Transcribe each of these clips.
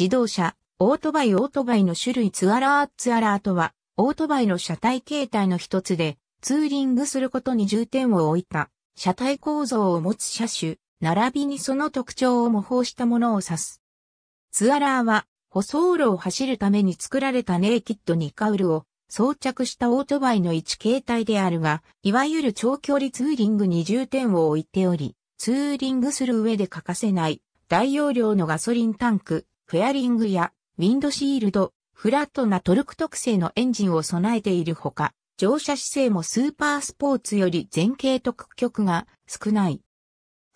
自動車、オートバイオートバイの種類ツアラーツアラーとは、オートバイの車体形態の一つで、ツーリングすることに重点を置いた、車体構造を持つ車種、並びにその特徴を模倣したものを指す。ツアラーは、舗装路を走るために作られたネイキッドにカウルを装着したオートバイの一形態であるが、いわゆる長距離ツーリングに重点を置いており、ツーリングする上で欠かせない大容量のガソリンタンク、フェアリングやウィンドシールド、フラットなトルク特性のエンジンを備えているほか、乗車姿勢もスーパースポーツより前傾特屈曲が少ない。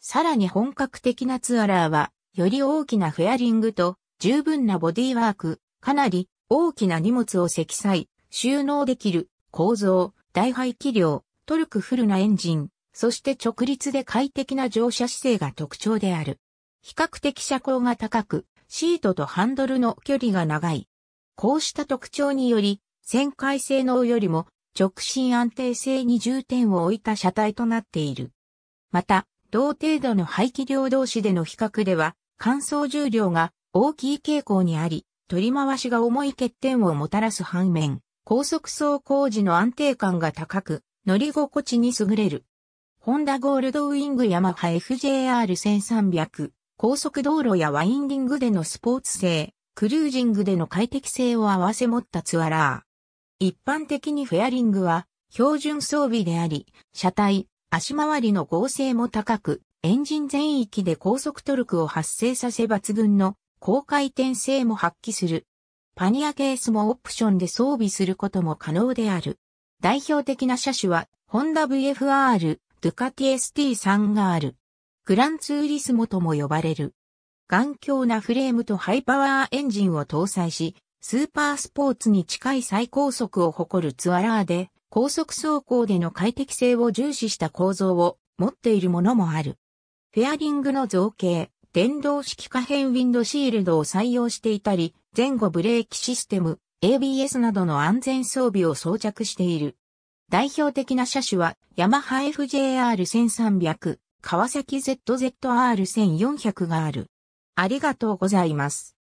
さらに本格的なツアラーは、より大きなフェアリングと十分なボディワーク、かなり大きな荷物を積載、収納できる構造、大排気量、トルクフルなエンジン、そして直立で快適な乗車姿勢が特徴である。比較的車高が高く、シートとハンドルの距離が長い。こうした特徴により、旋回性能よりも直進安定性に重点を置いた車体となっている。また、同程度の排気量同士での比較では、乾燥重量が大きい傾向にあり、取り回しが重い欠点をもたらす反面、高速走行時の安定感が高く、乗り心地に優れる。ホンダゴールドウィングヤマハ FJR1300 高速道路やワインディングでのスポーツ性、クルージングでの快適性を併せ持ったツアラー。一般的にフェアリングは標準装備であり、車体、足回りの合成も高く、エンジン全域で高速トルクを発生させ抜群の高回転性も発揮する。パニアケースもオプションで装備することも可能である。代表的な車種は、ホンダ VFR、ドゥカティ ST3 がある。グランツーリスモとも呼ばれる。頑強なフレームとハイパワーエンジンを搭載し、スーパースポーツに近い最高速を誇るツアラーで、高速走行での快適性を重視した構造を持っているものもある。フェアリングの造形、電動式可変ウィンドシールドを採用していたり、前後ブレーキシステム、ABS などの安全装備を装着している。代表的な車種は、ヤマハ FJR1300、川崎 ZZR1400 がある。ありがとうございます。